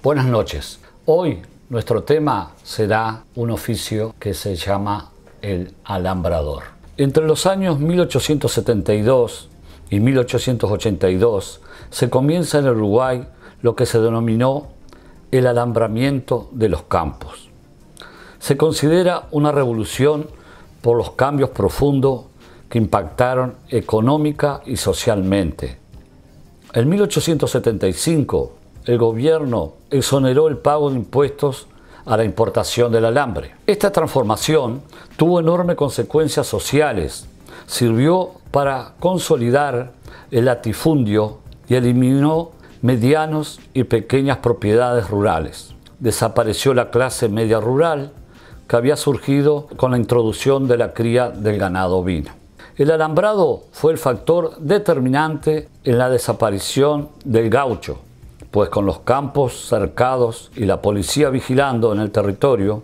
Buenas noches. Hoy nuestro tema será un oficio que se llama el alambrador. Entre los años 1872 y 1882 se comienza en Uruguay lo que se denominó el alambramiento de los campos. Se considera una revolución por los cambios profundos que impactaron económica y socialmente. En 1875, el gobierno exoneró el pago de impuestos a la importación del alambre. Esta transformación tuvo enormes consecuencias sociales, sirvió para consolidar el latifundio y eliminó medianos y pequeñas propiedades rurales. Desapareció la clase media rural que había surgido con la introducción de la cría del ganado ovino. El alambrado fue el factor determinante en la desaparición del gaucho, pues con los campos cercados y la policía vigilando en el territorio,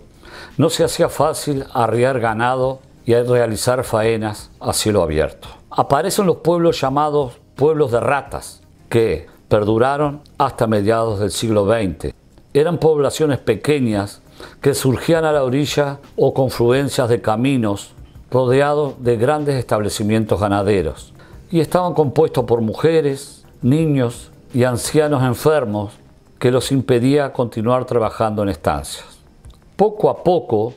no se hacía fácil arriar ganado y realizar faenas a cielo abierto. Aparecen los pueblos llamados pueblos de ratas, que perduraron hasta mediados del siglo XX. Eran poblaciones pequeñas que surgían a la orilla o confluencias de caminos rodeados de grandes establecimientos ganaderos y estaban compuestos por mujeres, niños y ancianos enfermos que los impedía continuar trabajando en estancias. Poco a poco,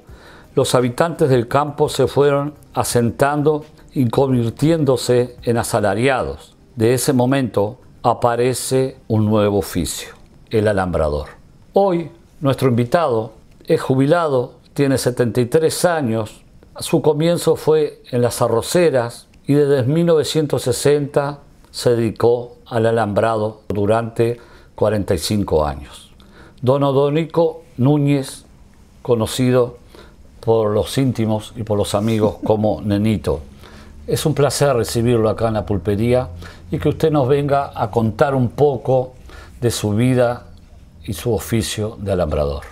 los habitantes del campo se fueron asentando y convirtiéndose en asalariados. De ese momento aparece un nuevo oficio, el alambrador. Hoy nuestro invitado es jubilado, tiene 73 años, su comienzo fue en las arroceras y desde 1960 se dedicó al alambrado durante 45 años. Don Odónico Núñez, conocido por los íntimos y por los amigos como Nenito. Es un placer recibirlo acá en la pulpería y que usted nos venga a contar un poco de su vida y su oficio de alambrador.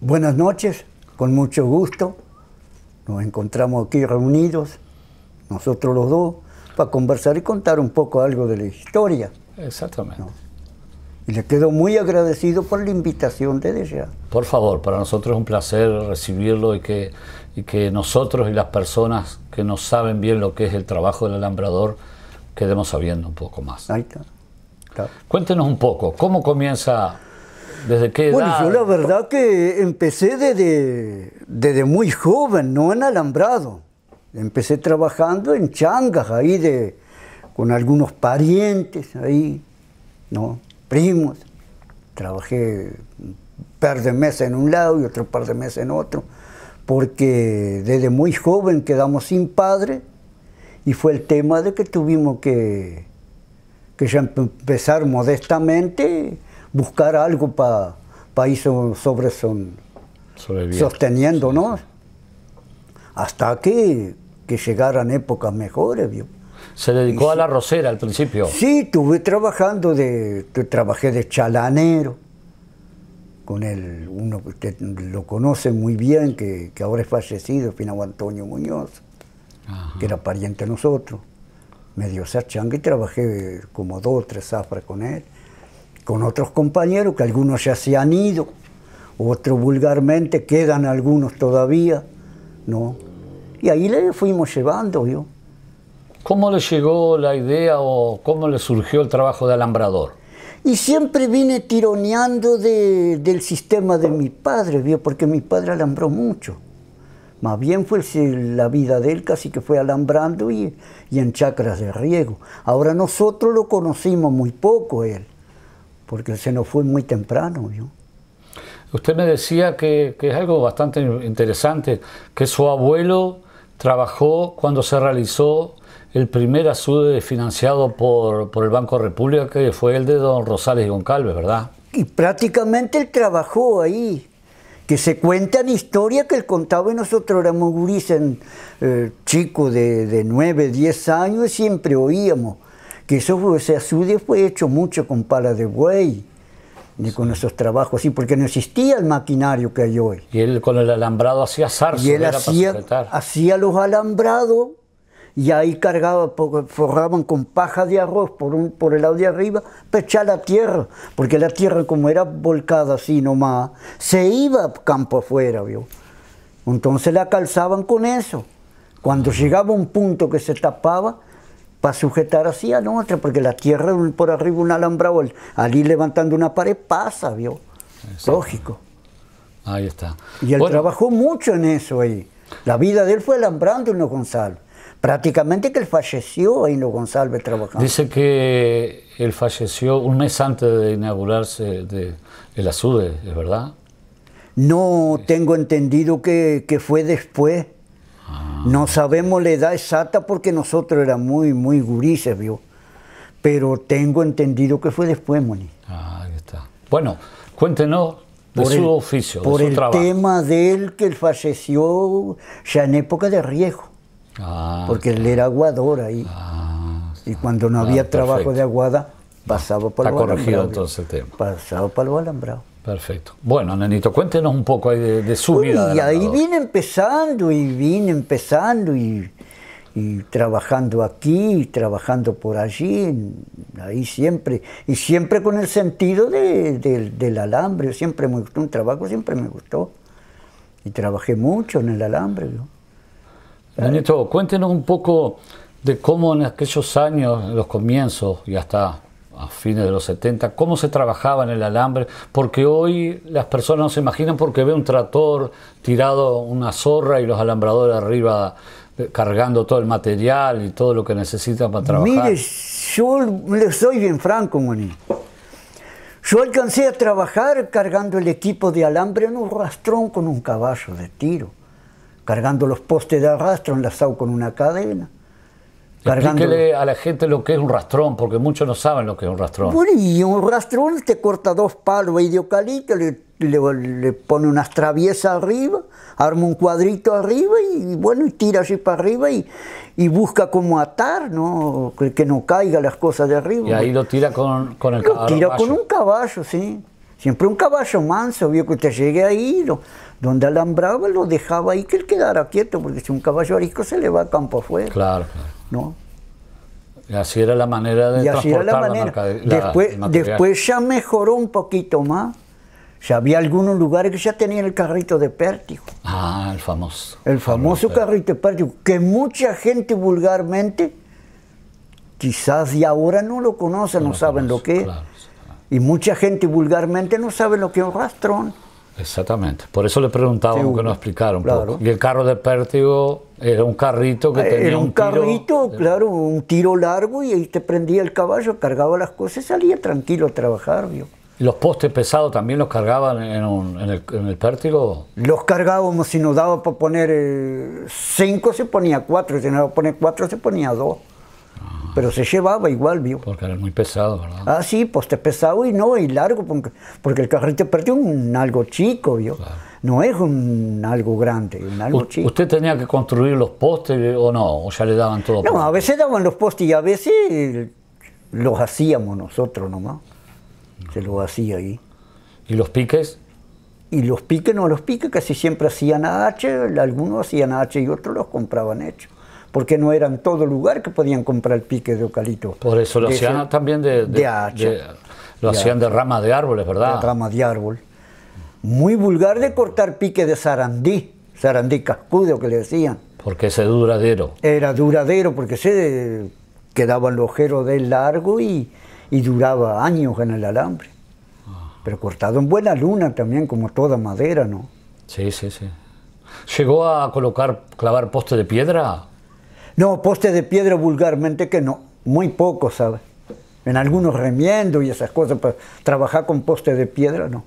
Buenas noches, con mucho gusto. Nos encontramos aquí reunidos, nosotros los dos, para conversar y contar un poco algo de la historia. Exactamente. Y le quedo muy agradecido por la invitación de ella. Por favor, para nosotros es un placer recibirlo y que, y que nosotros y las personas que no saben bien lo que es el trabajo del alambrador quedemos sabiendo un poco más. Ahí está. Cuéntenos un poco, ¿cómo comienza? ¿Desde qué edad? Bueno, yo la verdad que empecé desde, desde muy joven, no en alambrado. Empecé trabajando en changas ahí de, con algunos parientes ahí, ¿no? primos. Trabajé un par de meses en un lado y otro par de meses en otro, porque desde muy joven quedamos sin padre y fue el tema de que tuvimos que, que ya empezar modestamente, buscar algo para pa ir sobre son, sosteniéndonos, hasta que que llegaran épocas mejores, vio. Se dedicó a la rosera al principio. Sí, estuve trabajando de, trabajé de chalanero con él, uno que usted lo conoce muy bien, que, que ahora es fallecido, Finago Antonio Muñoz, que era pariente de nosotros. Me dio esa changa y trabajé como dos o tres zafras con él, con otros compañeros, que algunos ya se han ido, otros vulgarmente, quedan algunos todavía, ¿no? Y ahí le fuimos llevando yo. ¿Cómo le llegó la idea o cómo le surgió el trabajo de alambrador? Y siempre vine tironeando de, del sistema de mi padre, ¿vio? porque mi padre alambró mucho. Más bien fue la vida de él casi que fue alambrando y, y en chacras de riego. Ahora nosotros lo conocimos muy poco él, porque se nos fue muy temprano. ¿vio? Usted me decía que, que, es algo bastante interesante, que su abuelo trabajó cuando se realizó el primer ASUDE financiado por, el Banco República, que fue el de don Rosales y Goncalves, ¿verdad? Y prácticamente él trabajó ahí, que se cuentan historias que él contaba y nosotros éramos gurises, eh, chicos de, de 9, 10 años, siempre oíamos que eso, ese ASUDE fue hecho mucho con pala de buey ni con esos trabajos, sí, porque no existía el maquinario que hay hoy. Y él con el alambrado hacía zarzo. Y él hacía, los alambrados y ahí cargaba, forraban con paja de arroz por, un, por el lado de arriba, pechar la tierra, porque la tierra como era volcada así nomás, se iba campo afuera, ¿vio? Entonces la calzaban con eso. Cuando llegaba un punto que se tapaba, para sujetar así a otra, porque la tierra por arriba un alambrado, al ir levantando una pared pasa, ¿vio? Lógico. Ahí está. Y él trabajó mucho en eso ahí. La vida de él fue alambrando en los González. Prácticamente que él falleció ahí en los González trabajando. Dice que él falleció un mes antes de inaugurarse el Azude, ¿es verdad? No tengo entendido que, que fue después Ah. No sabemos la edad exacta porque nosotros éramos muy, muy se ¿vio? Pero tengo entendido que fue después, Moni. Ah, está. Bueno, cuéntenos de por su oficio, por el tema de él que él falleció ya en época de riesgo. Ah, porque él era aguador ahí. Ah, y cuando no había trabajo de aguada, pasaba para el tema. para los alambrado. Perfecto. Bueno, Nenito, cuéntenos un poco ahí de, su vida. y ahí vine empezando y vine empezando y, trabajando aquí, trabajando por allí, ahí siempre, y siempre con el sentido del alambre, siempre me gustó, un trabajo siempre me gustó. Y trabajé mucho en el alambre. ¿no? cuéntenos un poco de cómo en aquellos años, los comienzos y hasta a fines de los 70, cómo se trabajaba en el alambre, porque hoy las personas no se imaginan porque ve un trator tirado una zorra y los alambradores arriba eh, cargando todo el material y todo lo que necesitan para trabajar. Mire, yo le soy bien franco, Moni. Yo alcancé a trabajar cargando el equipo de alambre en un rastrón con un caballo de tiro, cargando los postes de arrastro enlazados con una cadena a la gente lo que es un rastrón, porque muchos no saben lo que es un rastrón. Bueno, y un rastrón te corta dos palos ahí de eucalipto, le, pone unas traviesas arriba, arma un cuadrito arriba y bueno, y tira así para arriba y, y busca cómo atar, ¿no? Que, no caiga las cosas de arriba. Y ahí lo tira con, el caballo. Lo tira con un caballo, sí. Siempre un caballo manso, vio que usted llegue ahí, donde alambraba lo dejaba ahí que él quedara quieto, porque si un caballo arisco se le va a campo afuera. Claro, claro. Y así era la manera de y así era la, manera. La después, después ya mejoró un poquito más. Ya había algunos lugares que ya tenían el carrito de pértigo. Ah, el famoso. El famoso, carrito de pértigo, que mucha gente vulgarmente, quizás y ahora no lo conocen, no, saben lo que es. Y mucha gente vulgarmente no sabe lo que es un rastrón. Exactamente. Por eso le preguntaba que nos explicaron claro. Y el carro de pértigo era un carrito que ah, tenía. Era un, carrito, eh. claro, un tiro largo y ahí te prendía el caballo, cargaba las cosas y salía tranquilo a trabajar, vio. los postes pesados también los cargaban en, el, pértigo? Los cargábamos, si nos daba para poner eh, cinco se ponía cuatro, si nos daba para poner cuatro se ponía dos pero se llevaba igual, vio. Porque era muy pesado, ¿verdad? Ah, sí, postes pues pesados pesado y no, y largo, porque, porque el carrete perdió un algo chico, vio. No es un algo grande, un algo chico. ¿Usted tenía que construir los postes eh, o no? ¿O ya le daban todo? No, a veces daban los postes y a veces los hacíamos nosotros nomás. Se los hacía ahí. ¿Y los piques? Y los piques, no, los piques casi siempre hacían a H, algunos hacían a H y otros los compraban hechos porque no era en todo lugar que podían comprar pique de eucalipto. Por eso lo hacían también de, de, hacha, lo hacían de ramas de árboles, ¿verdad? De ramas de árbol. Muy vulgar de cortar pique de zarandí, zarandí cascudo que le decían. Porque ese duradero. Era duradero porque se quedaba el ojero de largo y, y duraba años en el alambre. Ah. Pero cortado en buena luna también, como toda madera, ¿no? Sí, sí, sí. ¿Llegó a colocar, clavar poste de piedra? No, postes de piedra vulgarmente que no, muy poco, ¿sabes? En algunos remiendos y esas cosas, pero trabajar con postes de piedra no.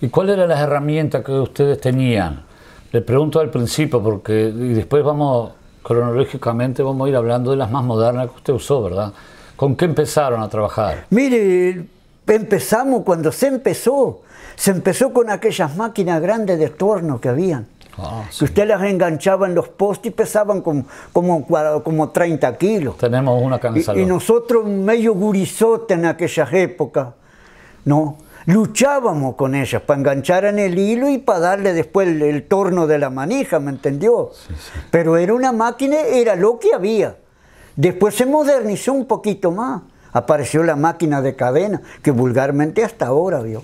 ¿Y cuáles eran las herramientas que ustedes tenían? Le pregunto al principio porque después vamos cronológicamente vamos a ir hablando de las más modernas que usted usó, ¿verdad? ¿Con qué empezaron a trabajar? Mire, empezamos cuando se empezó. Se empezó con aquellas máquinas grandes de torno que habían. Ah, usted las enganchaba en los postes y pesaban como, como, como 30 kilos. Tenemos una cansada. Y, nosotros medio gurizote en aquellas épocas, ¿no? Luchábamos con ellas para enganchar en el hilo y para darle después el, torno de la manija, ¿me entendió? Pero era una máquina, era lo que había. Después se modernizó un poquito más apareció la máquina de cadena, que vulgarmente hasta ahora, vio.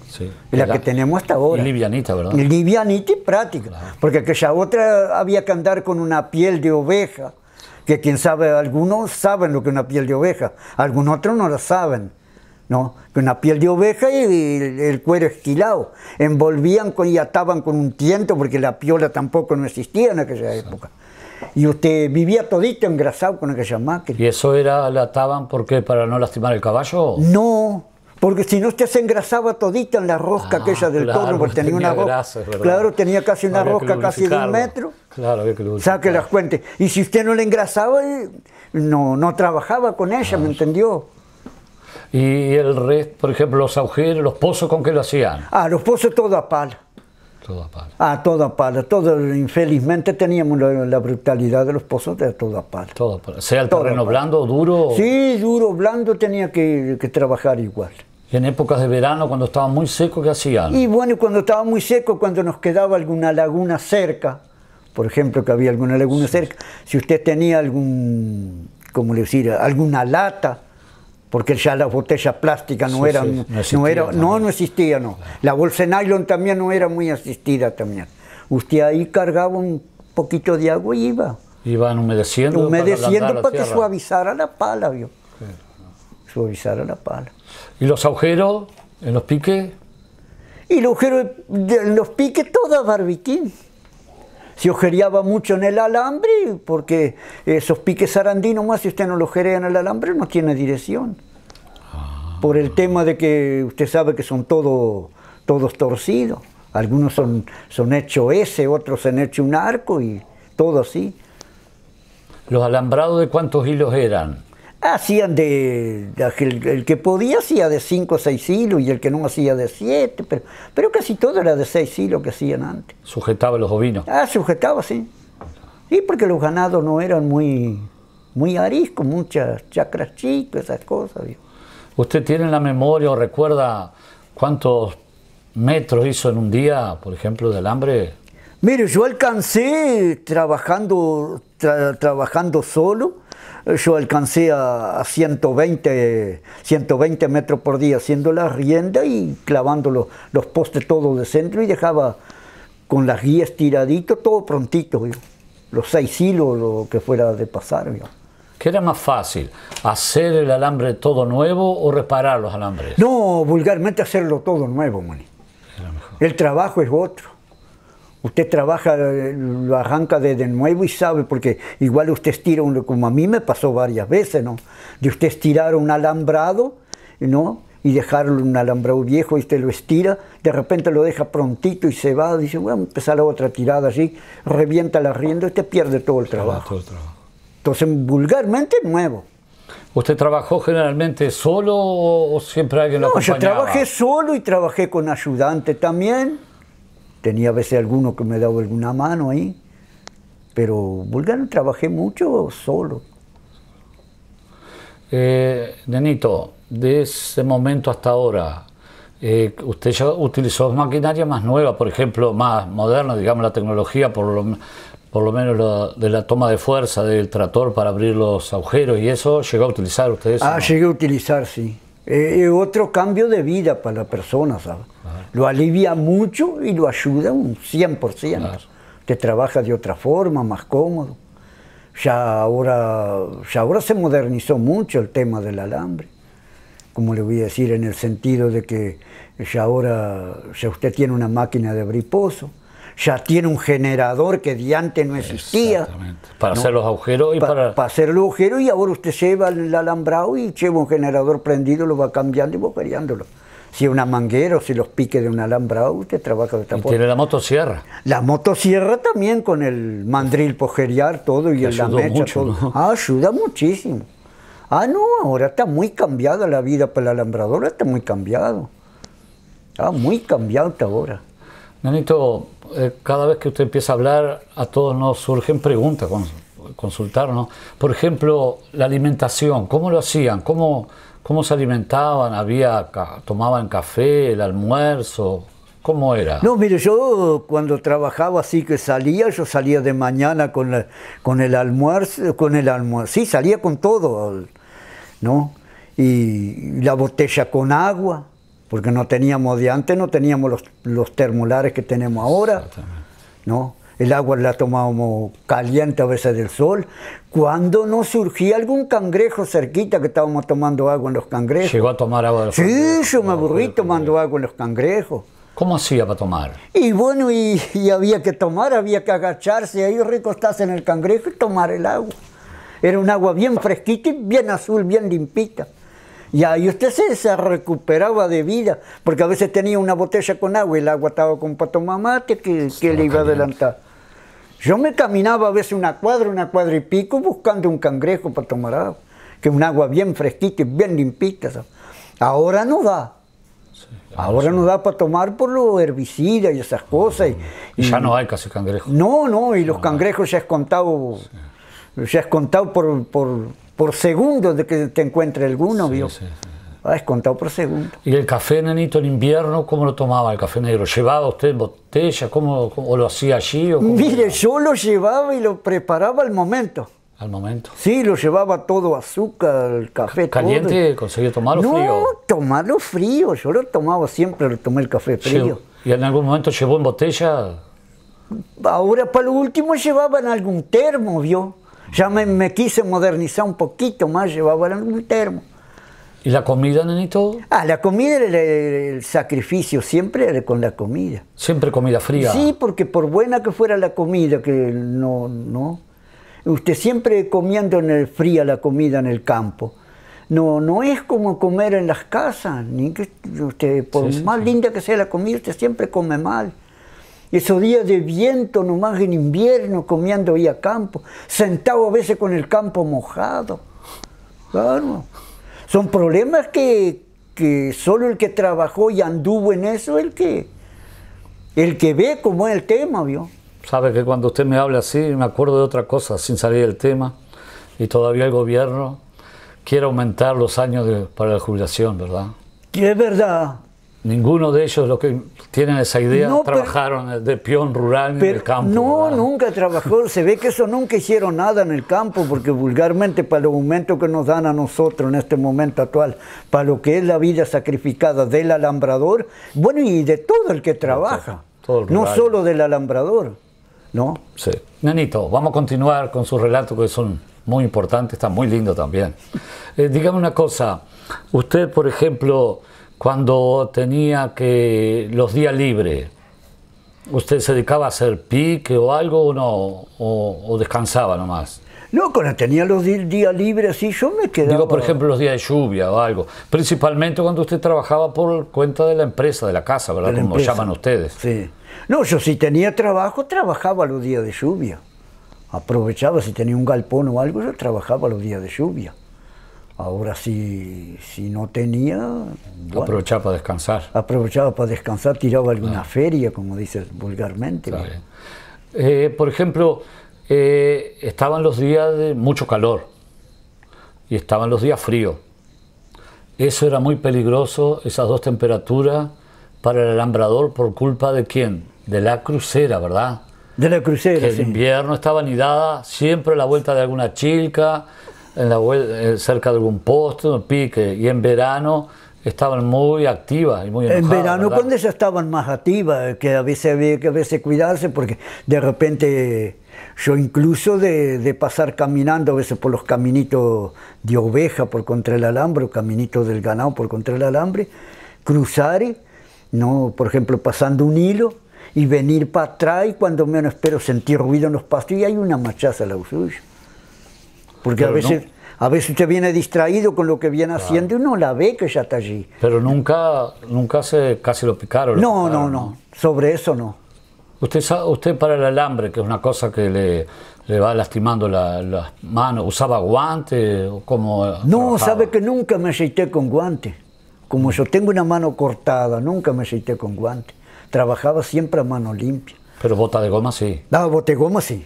la, que tenemos hasta ahora. Y livianita, ¿verdad? Y livianita y práctica. Porque aquella otra había que andar con una piel de oveja, que quien sabe, algunos saben lo que es una piel de oveja, algunos otros no lo saben. ¿no? Que Una piel de oveja y el, cuero esquilado. Envolvían con, y ataban con un tiento porque la piola tampoco no existía en aquella época. Y usted vivía todito engrasado con aquella máquina. ¿Y eso era, la ataban porque para no lastimar el caballo? No, porque si no usted se engrasaba todito en la rosca ah, aquella del claro, porque tenía, una rosca. claro, tenía casi una rosca casi de un metro. Claro, había que Saque las cuentas. Y si usted no la engrasaba, eh, no, no trabajaba con ella, ¿me entendió? Y el resto, por ejemplo, los agujeros, los pozos, ¿con qué lo hacían? Ah, los pozos todo a pala. Toda pala. Ah, toda pala. Todo, infelizmente teníamos la, brutalidad de los pozos de toda pala. Toda Sea el terreno blando, duro. Sí, duro, blando tenía que, trabajar igual. ¿Y en épocas de verano, cuando estaba muy seco, qué hacían? Y bueno, cuando estaba muy seco, cuando nos quedaba alguna laguna cerca, por ejemplo, que había alguna laguna cerca, si usted tenía algún, como le decir, alguna lata, porque ya las botellas plásticas no eran, no, no, no, existía, no. La bolsa nylon también no era muy asistida también. Usted ahí cargaba un poquito de agua y iba. Iban humedeciendo. Humedeciendo para, que suavizara la pala, vio. Suavizar Suavizara la pala. ¿Y los agujeros en los piques? Y los agujeros en los piques, todas barbiquín se ojereaba mucho en el alambre, porque eh, esos piques arandinos más, si usted no lo ojerea en el alambre, no tiene dirección. Ah. Por el tema de que usted sabe que son todo, todos torcidos. Algunos son, son hechos ese, otros han hecho un arco y todo así. ¿Los alambrados de cuántos hilos eran? Hacían de, el, que podía hacía de 5 o 6 hilos y el que no hacía de 7, pero, pero casi todo era de 6 hilos que hacían antes. ¿Sujetaba los ovinos? Ah, sujetaba, sí. Sí, porque los ganados no eran muy, muy ariscos, muchas chacras chicas, esas cosas. ¿Usted tiene la memoria o recuerda cuántos metros hizo en un día, por ejemplo, de alambre? Mire, yo alcancé trabajando, trabajando solo, yo alcancé a, 120, 120 metros por día haciendo la rienda y clavando los, postes todos de centro y dejaba con las guías tiraditos, todo prontito, los seis hilos, lo que fuera de pasar. ¿Qué era más fácil? ¿Hacer el alambre todo nuevo o reparar los alambres? No, vulgarmente hacerlo todo nuevo, Moni. El trabajo es otro. Usted trabaja, lo arranca de, nuevo y sabe, porque igual usted estira, un, como a mí me pasó varias veces, ¿no? De usted estirar un alambrado, ¿no? Y dejarlo un alambrado viejo y usted lo estira, de repente lo deja prontito y se va, dice, voy a empezar la otra tirada así, revienta la rienda, y usted pierde todo el trabajo. Entonces, vulgarmente, nuevo. ¿Usted trabajó generalmente solo o siempre alguien lo No, yo trabajé solo y trabajé con ayudante también. Tenía a veces alguno que me daba alguna mano ahí, pero vulgar trabajé mucho solo. Eh, Nenito, de ese momento hasta ahora, eh, usted ya utilizó maquinaria más nueva, por ejemplo, más moderna, digamos la tecnología, por lo, por lo menos de la toma de fuerza del trator para abrir los agujeros y eso, ¿llegó a utilizar usted eso? Ah, llegué a utilizar, sí eh, otro cambio de vida para la persona, ¿sabes? Lo alivia mucho y lo ayuda un 100%. Usted Te trabaja de otra forma, más cómodo. Ya ahora, ya ahora se modernizó mucho el tema del alambre. Como le voy a decir, en el sentido de que ya ahora ya usted tiene una máquina de abrir ya tiene un generador que de antes no existía. Para hacer los agujeros y para... Para hacer los agujeros y ahora usted lleva el alambrado y lleva un generador prendido, lo va cambiando y va si Si una manguera o si los piques de un alambrado, usted trabaja de esta tiene la motosierra. La motosierra también con el mandril pojeriar, todo y el la Ah, ayuda muchísimo. Ah, no, ahora está muy cambiada la vida para el alambrador está muy cambiado. Está muy cambiado hasta ahora. Nanito, eh, cada vez que usted empieza a hablar, a todos nos surgen preguntas, consultarnos. Por ejemplo, la alimentación, ¿cómo lo hacían? ¿Cómo, cómo se alimentaban? ¿Había, ¿Tomaban café, el almuerzo? ¿Cómo era? No, mire, yo cuando trabajaba así que salía, yo salía de mañana con, con el almuerzo, con el almuerzo, sí, salía con todo, ¿no? Y la botella con agua, porque no teníamos de antes, no teníamos los, termolares que tenemos ahora, ¿no? El agua la tomábamos caliente a veces del sol. Cuando no surgía algún cangrejo cerquita que estábamos tomando agua en los cangrejos. Llegó a tomar agua de sí, yo me aburrí tomando agua en los cangrejos. ¿Cómo hacía para tomar? Y bueno, y, había que tomar, había que agacharse, ahí recostarse en el cangrejo y tomar el agua. Era un agua bien fresquita y bien azul, bien limpita. Y ahí usted se, recuperaba de vida, porque a veces tenía una botella con agua y el agua estaba con pato que, que le iba a adelantar. Yo me caminaba a veces una cuadra, una cuadra y pico buscando un cangrejo para tomar agua, que es un agua bien fresquita y bien limpita. Ahora no da. Ahora no da para tomar por los herbicidas y esas cosas. Y, ya no hay casi cangrejos. No, no, y los cangrejos ya es contado, ya es contado por, por por segundo de que te encuentre alguno, vio. Sí, sí. Ah, es contado por segundo. ¿Y el café, nenito, en invierno, cómo lo tomaba el café negro? ¿Llevaba usted en botella? ¿Cómo, o lo hacía allí? O Mire, yo lo llevaba y lo preparaba al momento. ¿Al momento? Sí, lo llevaba todo azúcar, el café. ¿Caliente conseguía tomarlo frío? No, tomarlo frío. Yo lo tomaba siempre, lo tomé el café frío. ¿Y en algún momento llevó en botella? Ahora, para lo último, llevaba en algún termo, ¿vio? Ya me, quise modernizar un poquito más, llevaba el termo. ¿Y la comida, todo Ah, la comida era el, sacrificio, siempre era con la comida. Siempre comida fría. Sí, porque por buena que fuera la comida, que no, no. Usted siempre comiendo en el fría la comida en el campo. No, no es como comer en las casas, ni que usted, por más linda que sea la comida, usted siempre come mal. Esos días de viento nomás en invierno, comiendo ahí a campo, sentado a veces con el campo mojado. Claro. Son problemas que, solo el que trabajó y anduvo en eso, el que, el que ve cómo es el tema, ¿vio? Sabe que cuando usted me habla así, me acuerdo de otra cosa, sin salir del tema, y todavía el gobierno quiere aumentar los años para la jubilación, ¿verdad? Que es verdad. Ninguno de ellos, los que tienen esa idea, trabajaron de peón rural en el campo. No, nunca trabajó. Se ve que eso nunca hicieron nada en el campo, porque vulgarmente para el aumento que nos dan a nosotros en este momento actual, para lo que es la vida sacrificada del alambrador, bueno, y de todo el que trabaja, no solo del alambrador, ¿no? Sí. Nanito, vamos a continuar con sus relatos que son muy importantes, están muy lindo también. Eh, dígame una cosa, usted, por ejemplo cuando tenía que los días libres, ¿usted se dedicaba a hacer pique o algo o no? ¿O, descansaba nomás? No, cuando tenía los días libres, sí, yo me quedaba. Digo, por ejemplo, los días de lluvia o algo. Principalmente cuando usted trabajaba por cuenta de la empresa, de la casa, ¿verdad? Como llaman ustedes. Sí. No, yo si tenía trabajo, trabajaba los días de lluvia. Aprovechaba, si tenía un galpón o algo, yo trabajaba los días de lluvia. Ahora sí, si no tenía... aprovechaba para descansar. Aprovechaba para descansar, tiraba alguna ah. feria, como dices vulgarmente. Eh, por ejemplo, eh, estaban los días de mucho calor y estaban los días fríos. Eso era muy peligroso, esas dos temperaturas, para el alambrador por culpa de quién? De la crucera, ¿verdad? De la crucera. Que invierno estaba anidada, siempre a la vuelta de alguna chilca en la, eh, cerca de algún poste, un pique, y en verano estaban muy activas y muy enojadas. En verano cuando ya estaban más activas, que a veces había que a veces cuidarse porque de repente yo incluso de, de, pasar caminando a veces por los caminitos de oveja por contra el alambre, o caminitos del ganado por contra el alambre, cruzar, no, por ejemplo, pasando un hilo y venir para atrás y cuando menos espero sentir ruido en los pastos y hay una machaza la suya. Porque a veces... A veces usted viene distraído con lo que viene haciendo y uno la ve que ya está allí. Pero nunca, nunca se casi lo picaron. no, no, no. Sobre eso no. Usted, usted para el alambre, que es una cosa que le, le va lastimando las manos, ¿usaba guantes? como no, sabe que nunca me aceité con guante Como yo tengo una mano cortada, nunca me aceité con guante Trabajaba siempre a mano limpia. Pero bota de goma sí. No, ah, bota de goma sí.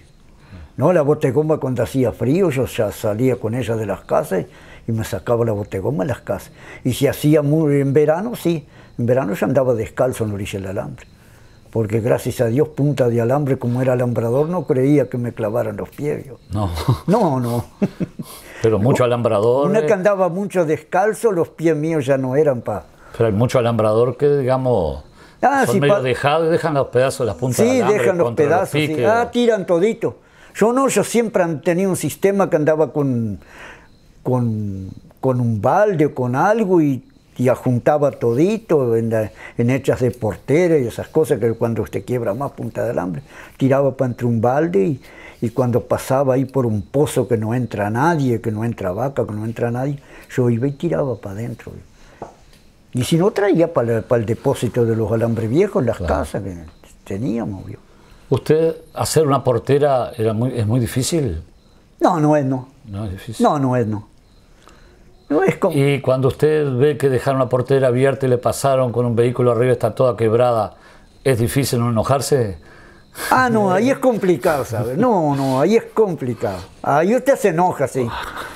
No, la goma cuando hacía frío, yo ya salía con ella de las casas y me sacaba la goma de las casas. Y si hacía muy, en verano, sí, en verano yo andaba descalzo en la orilla del alambre. Porque gracias a Dios, punta de alambre, como era alambrador, no creía que me clavaran los pies. No. No, no. Pero mucho alambrador. Una eh. que andaba mucho descalzo, los pies míos ya no eran para. Pero hay mucho alambrador que, digamos. Ah, son sí, medio dejan los pedazos, las puntas de alambre. Dejan los sí, dejan los pedazos. ah, tiran todito yo no, yo siempre tenía un sistema que andaba con, con, un balde o con algo y, ajuntaba todito en, hechas de portera y esas cosas que cuando usted quiebra más punta de alambre, tiraba para entre un balde y, cuando pasaba ahí por un pozo que no entra nadie, que no entra vaca, que no entra nadie, yo iba y tiraba para adentro. Y si no, traía para, el, depósito de los alambres viejos, las casas que teníamos. ¿Usted hacer una portera era muy, es muy difícil? No, no es no. No es difícil. No, no es no. No es como... Y cuando usted ve que dejaron la portera abierta y le pasaron con un vehículo arriba, está toda quebrada, ¿es difícil no enojarse? Ah, no, ahí es complicado, ¿sabes? No, no, ahí es complicado. Ahí usted se enoja, sí.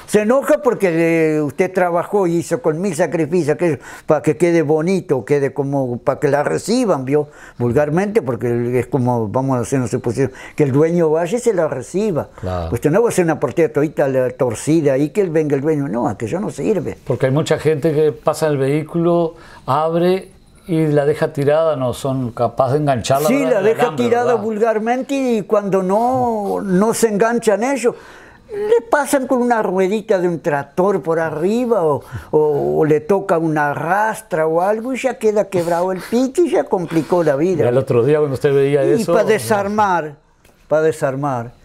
Se enoja porque eh, usted trabajó y hizo con mil sacrificios que, para que quede bonito, quede como para que la reciban, ¿vio? Vulgarmente, porque es como, vamos a hacer una suposición, que el dueño vaya y se la reciba. Usted no va a hacer una portera todita torcida y que él venga el dueño. No, aquello no sirve. Porque hay mucha gente que pasa el vehículo, abre y la deja tirada, no son capaces de engancharla. Sí, la, deja tirada vulgarmente y cuando no, no se enganchan ellos, le pasan con una ruedita de un tractor por arriba o, le toca una rastra o algo y ya queda quebrado el pito y ya complicó la vida. el otro día cuando usted veía eso... Y para desarmar, para desarmar.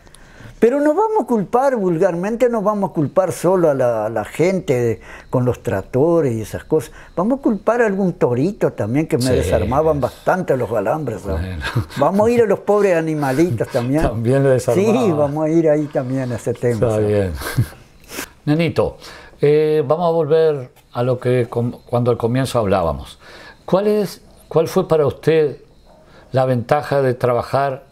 Pero no vamos a culpar vulgarmente, no vamos a culpar solo a la, gente con los tratores y esas cosas. Vamos a culpar a algún torito también que me desarmaban bastante los alambres. Vamos a ir a los pobres animalitos también. También lo desarmaban. Sí, vamos a ir ahí también a ese tema. Está bien. Nenito, eh, vamos a volver a lo que cuando al comienzo hablábamos. ¿Cuál, es, ¿Cuál fue para usted la ventaja de trabajar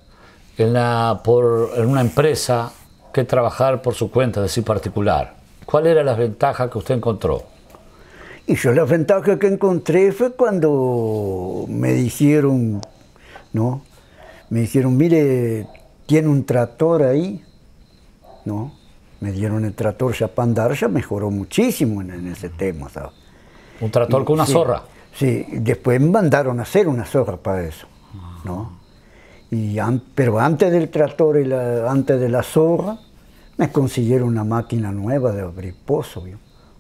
en la, por, en una empresa que trabajar por su cuenta, de particular. ¿Cuál era la ventaja que usted encontró? Y yo la ventaja que encontré fue cuando me dijeron, ¿no? Me dijeron, mire, tiene un tractor ahí, ¿no? Me dieron el tractor ya para andar, ya mejoró muchísimo en, ese tema, ¿sabes? ¿Un tractor con una zorra? Sí, después me mandaron a hacer una zorra para eso, ¿no? pero antes del tractor y antes de la zorra, me consiguieron una máquina nueva de abrir pozo.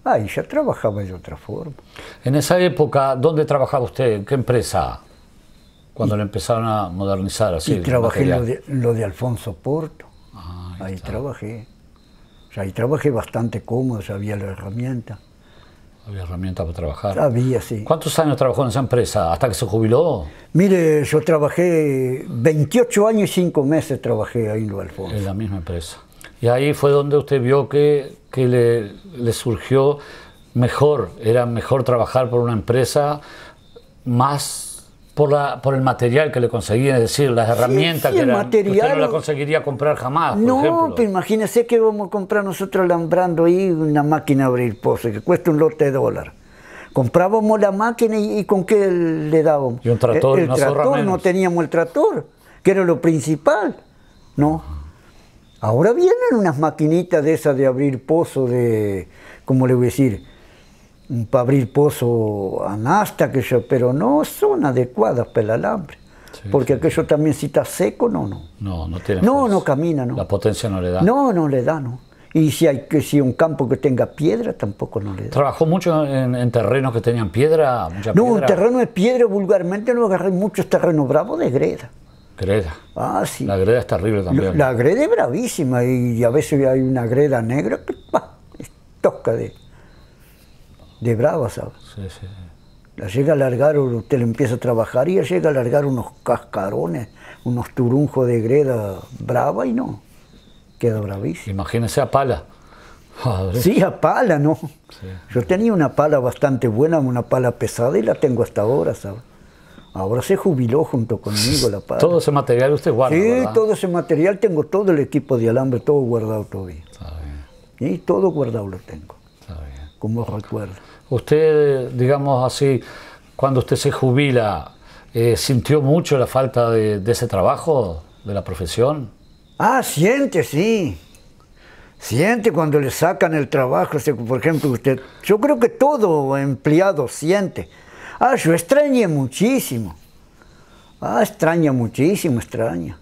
Ahí ya trabajaba de otra forma. En esa época, ¿dónde trabajaba usted? ¿En qué empresa? Cuando le empezaron a modernizar así. Y trabajé lo de, lo de, Alfonso Porto. Ah, ahí, trabajé. ahí trabajé bastante cómodo, había la herramienta. Había herramientas para trabajar. Había, sí. ¿Cuántos años trabajó en esa empresa hasta que se jubiló? Mire, yo trabajé 28 años y 5 meses trabajé ahí en Lo Alfonso. En la misma empresa. Y ahí fue donde usted vio que, que le, le surgió mejor, era mejor trabajar por una empresa más por, la, por el material que le conseguía es decir, las herramientas que, eran, material, no la conseguiría comprar jamás. no, pero imagínese que vamos a comprar nosotros alambrando ahí una máquina de abrir pozo que cuesta un lote de dólar. Comprábamos la máquina y, con qué le dábamos. Y un tractor, el, el tractor no teníamos el tractor, que era lo principal, ¿no? Ahora vienen unas maquinitas de esas de abrir pozo de, ¿cómo le voy a decir? para abrir pozo a que yo pero no son adecuadas para el alambre. porque aquello también si está seco, no, no. No, no tiene no camina, no. La potencia no le da. No, no le da, no. Y si hay que si un campo que tenga piedra, tampoco no le da. ¿Trabajó mucho en, terrenos que tenían piedra? no, un terreno de piedra vulgarmente no agarré mucho terreno bravo de greda. Greda. Ah, sí. La greda es terrible también. La, greda es bravísima y, a veces hay una greda negra que toca de de brava, ¿sabes? Sí, sí, La llega a largar, usted le empieza a trabajar y llega a largar unos cascarones, unos turunjos de greda brava y no, queda bravísimo. Imagínese a pala. Sí, a pala, ¿no? Yo tenía una pala bastante buena, una pala pesada y la tengo hasta ahora, ¿sabes? Ahora se jubiló junto conmigo la pala. Todo ese material usted guarda. Sí, todo ese material, tengo todo el equipo de alambre, todo guardado todavía. Está Y todo guardado lo tengo. Está bien recuerdo. Usted, digamos así, cuando usted se jubila, eh, ¿sintió mucho la falta de, de, ese trabajo, de la profesión? Ah, siente, sí. Siente cuando le sacan el trabajo, por ejemplo, usted. Yo creo que todo empleado siente. Ah, yo extrañé muchísimo. Ah, extraña muchísimo, extraña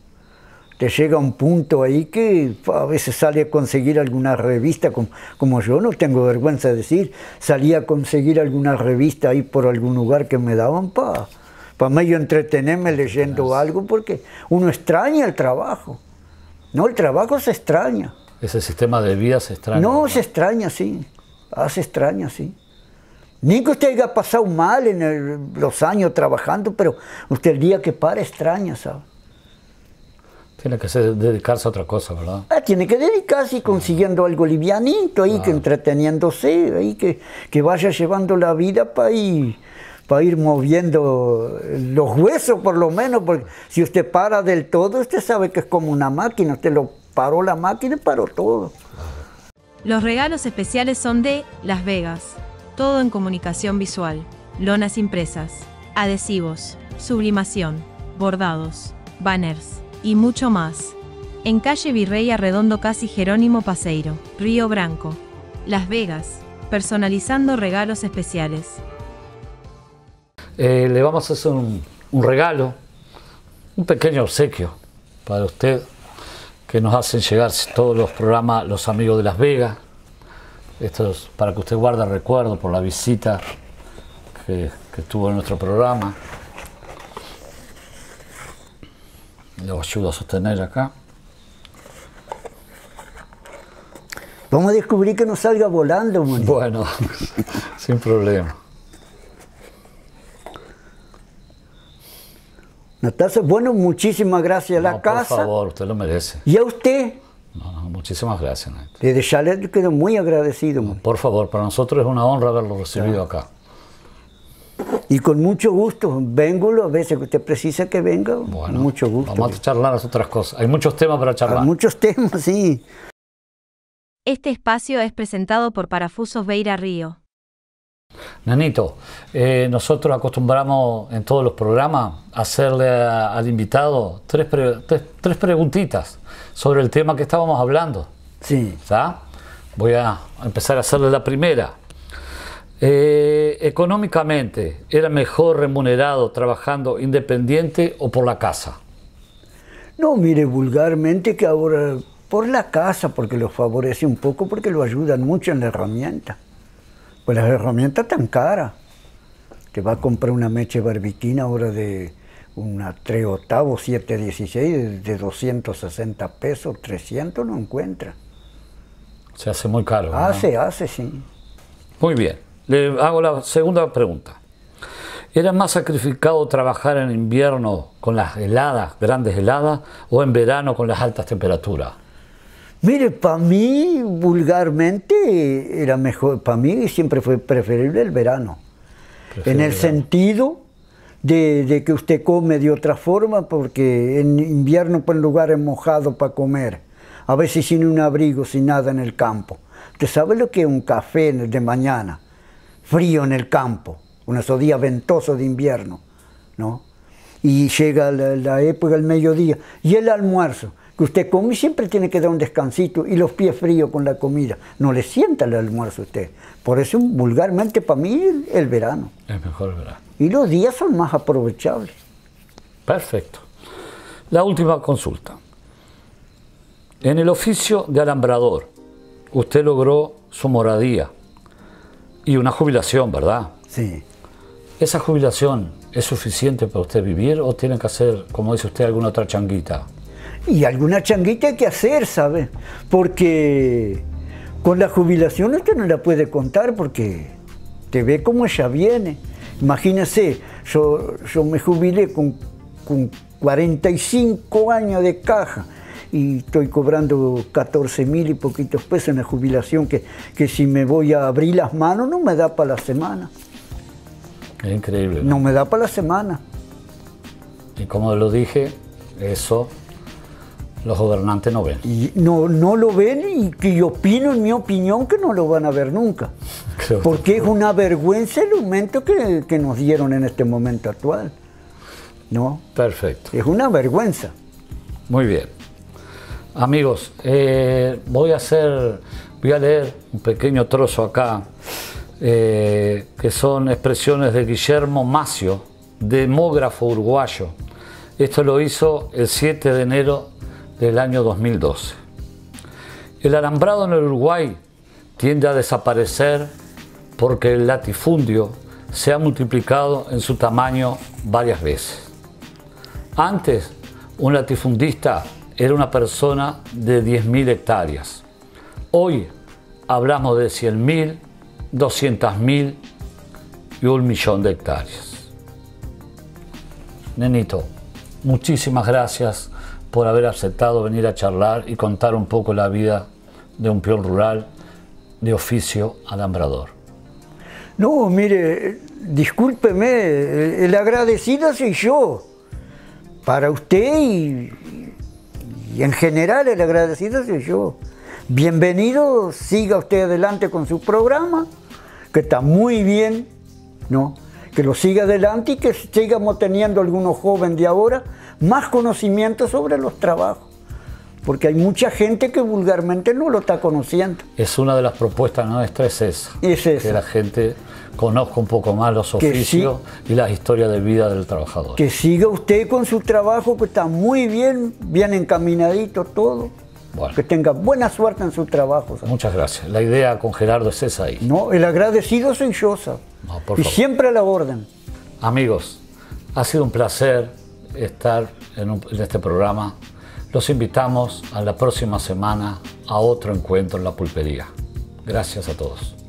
te llega un punto ahí que a veces sale a conseguir alguna revista, como, yo no tengo vergüenza de decir, salía a conseguir alguna revista ahí por algún lugar que me daban para medio entretenerme leyendo algo, porque uno extraña el trabajo. No, el trabajo se extraña. Ese sistema de vida se extraña. No, se extraña, sí. hace ah, extraña, sí. Ni que usted haya pasado mal en los años trabajando, pero usted el día que para extraña, sabes tiene que dedicarse a otra cosa, ¿verdad? Ah, tiene que dedicarse y consiguiendo algo livianito ahí, que entreteniéndose, ahí que, vaya llevando la vida para ir, ir moviendo los huesos por lo menos, porque si usted para del todo, usted sabe que es como una máquina, usted lo paró la máquina y paró todo. Los regalos especiales son de Las Vegas, todo en comunicación visual, lonas impresas, adhesivos, sublimación, bordados, banners y mucho más. En calle Virrey Arredondo Casi Jerónimo Paseiro, Río Branco, Las Vegas, personalizando regalos especiales. Eh, le vamos a hacer un, regalo, un pequeño obsequio para usted que nos hacen llegar todos los programas Los Amigos de Las Vegas. Esto es para que usted guarde recuerdo por la visita que, que tuvo en nuestro programa. lo ayudo a sostener acá. Vamos a descubrir que no salga volando, manito. Bueno, sin problema. Natasha, bueno, muchísimas gracias a la casa. Por favor, usted lo merece. Y a usted. No, no, muchísimas gracias, Néstor. Desde Chalet quedo muy agradecido. por favor, para nosotros es una honra haberlo recibido acá. Y con mucho gusto, vengo las veces que usted precisa que venga. Bueno, mucho gusto. Vamos a charlar las otras cosas. Hay muchos temas para charlar. muchos temas, sí. Este espacio es presentado por Parafusos Beira Río. Nanito, eh, nosotros acostumbramos en todos los programas hacerle al invitado tres, preguntitas sobre el tema que estábamos hablando. Sí. ¿Está? Voy a empezar a hacerle la primera. Eh, económicamente, ¿era mejor remunerado trabajando independiente o por la casa? No, mire, vulgarmente que ahora por la casa, porque lo favorece un poco, porque lo ayudan mucho en la herramienta. Pues las herramientas tan caras. que va a comprar una meche barbiquina ahora de una 3 octavos, 16 de 260 pesos, 300 no encuentra. Se hace muy caro. Hace, ah, hace, sí. Muy bien. Le hago la segunda pregunta. ¿Era más sacrificado trabajar en invierno con las heladas, grandes heladas, o en verano con las altas temperaturas? Mire, para mí, vulgarmente, era mejor, para mí siempre fue preferible el verano. En el sentido de, que usted come de otra forma, porque en invierno, por pues, lugares mojado para comer, a veces sin un abrigo, sin nada en el campo. Usted sabe lo que es un café de mañana, frío en el campo, unos días ventosos de invierno, ¿no? Y llega la, época del mediodía y el almuerzo, que usted come siempre tiene que dar un descansito y los pies fríos con la comida. No le sienta el almuerzo a usted. Por eso, vulgarmente, para mí, el, el verano. Es mejor el verano. Y los días son más aprovechables. Perfecto. La última consulta. En el oficio de alambrador, usted logró su moradía, y una jubilación, ¿verdad? Sí. ¿Esa jubilación es suficiente para usted vivir o tiene que hacer, como dice usted, alguna otra changuita? Y alguna changuita hay que hacer, ¿sabe? Porque con la jubilación usted no la puede contar porque te ve como ella viene. Imagínese, yo, yo me jubilé con, con 45 años de caja y estoy cobrando 14 mil y poquitos pesos en la jubilación que, que si me voy a abrir las manos no me da para la semana. Es increíble. ¿no? me da para la semana. Y como lo dije, eso los gobernantes no ven. Y no, no lo ven y que yo opino, en mi opinión, que no lo van a ver nunca. Porque es una vergüenza el aumento que, que, nos dieron en este momento actual. ¿No? Perfecto. Es una vergüenza. Muy bien. Amigos, eh, voy a hacer, voy a leer un pequeño trozo acá, eh, que son expresiones de Guillermo Macio, demógrafo uruguayo. Esto lo hizo el 7 de enero del año 2012. El alambrado en el Uruguay tiende a desaparecer porque el latifundio se ha multiplicado en su tamaño varias veces. Antes, un latifundista era una persona de 10.000 hectáreas. Hoy hablamos de 100.000, 200.000 y un millón de hectáreas. Nenito, muchísimas gracias por haber aceptado venir a charlar y contar un poco la vida de un peón rural de oficio alambrador. No, mire, discúlpeme, el agradecido soy yo, para usted y, y en general el agradecido soy yo. Bienvenido, siga usted adelante con su programa, que está muy bien, ¿no? Que lo siga adelante y que sigamos teniendo algunos jóvenes de ahora más conocimiento sobre los trabajos porque hay mucha gente que vulgarmente no lo está conociendo. Es una de las propuestas nuestras, es eso. Es eso. Que la gente Conozco un poco más los oficios y las historias de vida del trabajador. Que siga usted con su trabajo, que está muy bien, bien encaminadito todo. Que tenga buena suerte en su trabajo. Muchas gracias. La idea con Gerardo es esa ahí. No, el agradecido soy yo, y siempre a la orden. Amigos, ha sido un placer estar en este programa. Los invitamos a la próxima semana a otro encuentro en la pulpería. Gracias a todos.